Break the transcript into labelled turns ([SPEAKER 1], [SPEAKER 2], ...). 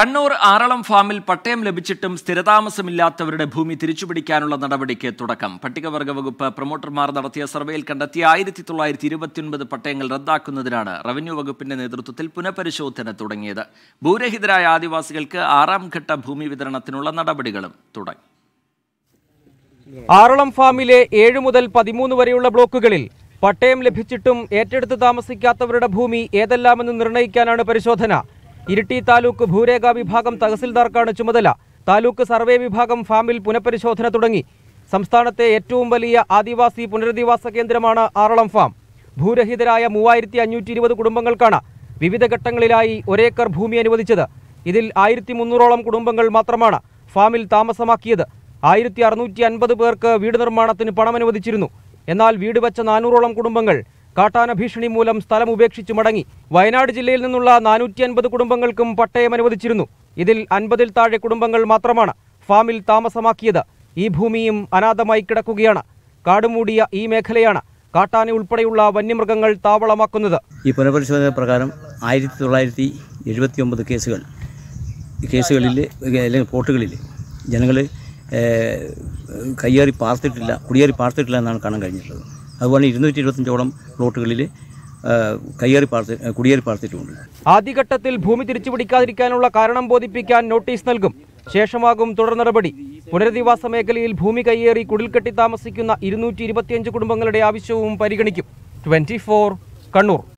[SPEAKER 1] കണ്ണൂർ ആറളം ഫാമിൽ പട്ടയം ലഭിച്ചിട്ടും സ്ഥിരതാമസമില്ലാത്തവരുടെ ഭൂമി തിരിച്ചുപിടിക്കാനുള്ള നടപടിക്ക് തുടക്കം പട്ടികവർഗ വകുപ്പ് പ്രൊമോട്ടർമാർ നടത്തിയ സർവേയിൽ കണ്ടെത്തിയ ആയിരത്തി തൊള്ളായിരത്തി ഇരുപത്തിയൊൻപത് പട്ടയങ്ങൾ റദ്ദാക്കുന്നതിനാണ് റവന്യൂ വകുപ്പിന്റെ നേതൃത്വത്തിൽ പുനഃപരിശോധന തുടങ്ങിയത് ഭൂരഹിതരായ ആദിവാസികൾക്ക് ആറാം ഘട്ട ഭൂമി വിതരണത്തിനുള്ള നടപടികളും തുടങ്ങി
[SPEAKER 2] ആറളം ഫാമിലെ ഏഴ് മുതൽ പതിമൂന്ന് വരെയുള്ള ബ്ലോക്കുകളിൽ പട്ടയം ലഭിച്ചിട്ടും ഏറ്റെടുത്ത് താമസിക്കാത്തവരുടെ ഭൂമി ഏതെല്ലാമെന്ന് നിർണ്ണയിക്കാനാണ് പരിശോധന ഇരിട്ടി താലൂക്ക് ഭൂരേഖാ വിഭാഗം തഹസിൽദാർക്കാണ് ചുമതല താലൂക്ക് സർവേ വിഭാഗം ഫാമിൽ പുനഃപരിശോധന തുടങ്ങി സംസ്ഥാനത്തെ ഏറ്റവും വലിയ ആദിവാസി പുനരധിവാസ കേന്ദ്രമാണ് ആറളം ഫാം ഭൂരഹിതരായ മൂവായിരത്തി അഞ്ഞൂറ്റി ഇരുപത് കുടുംബങ്ങൾക്കാണ് വിവിധ ഘട്ടങ്ങളിലായി ഒരേക്കർ ഭൂമി അനുവദിച്ചത് ഇതിൽ ആയിരത്തി മുന്നൂറോളം കുടുംബങ്ങൾ മാത്രമാണ് ഫാമിൽ താമസമാക്കിയത് ആയിരത്തി അറുന്നൂറ്റി അൻപത് പേർക്ക് വീട് നിർമ്മാണത്തിന് പണം അനുവദിച്ചിരുന്നു എന്നാൽ വീട് വച്ച നാനൂറോളം കുടുംബങ്ങൾ കാട്ടാന ഭീഷണി മൂലം സ്ഥലം ഉപേക്ഷിച്ചു മടങ്ങി വയനാട് ജില്ലയിൽ നിന്നുള്ള നാനൂറ്റി അൻപത് കുടുംബങ്ങൾക്കും പട്ടയം അനുവദിച്ചിരുന്നു ഇതിൽ അൻപതിൽ താഴെ കുടുംബങ്ങൾ മാത്രമാണ് ഫാമിൽ താമസമാക്കിയത് ഈ ഭൂമിയും അനാഥമായി കിടക്കുകയാണ് കാടുമൂടിയ ഈ മേഖലയാണ് കാട്ടാന ഉൾപ്പെടെയുള്ള വന്യമൃഗങ്ങൾ താവളമാക്കുന്നത് ഈ പുനഃപരിശോധന പ്രകാരം ആയിരത്തി തൊള്ളായിരത്തി എഴുപത്തി ഒമ്പത് കേസുകൾ
[SPEAKER 3] കേസുകളിൽ അല്ലെങ്കിൽ പോട്ടുകളിൽ ജനങ്ങൾ കയ്യേറി പാർത്തിട്ടില്ല കുടിയേറി പാർത്തിട്ടില്ല എന്നാണ് കാണാൻ കഴിഞ്ഞിട്ടുള്ളത് അതുപോലെ ഇരുന്നൂറ്റി ഇരുപത്തഞ്ചോളം പ്ലോട്ടുകളിൽ
[SPEAKER 2] കയ്യേറി പാർത്തി കുടിയേറി പാർത്തിട്ടുമുണ്ട് ആദ്യഘട്ടത്തിൽ ഭൂമി തിരിച്ചുപിടിക്കാതിരിക്കാനുള്ള കാരണം ബോധിപ്പിക്കാൻ നോട്ടീസ് നൽകും ശേഷമാകും തുടർ നടപടി പുനരധിവാസ മേഖലയിൽ ഭൂമി കയ്യേറി കുടിൽക്കെട്ടി താമസിക്കുന്ന ഇരുന്നൂറ്റി കുടുംബങ്ങളുടെ ആവശ്യവും പരിഗണിക്കും ട്വന്റി
[SPEAKER 1] കണ്ണൂർ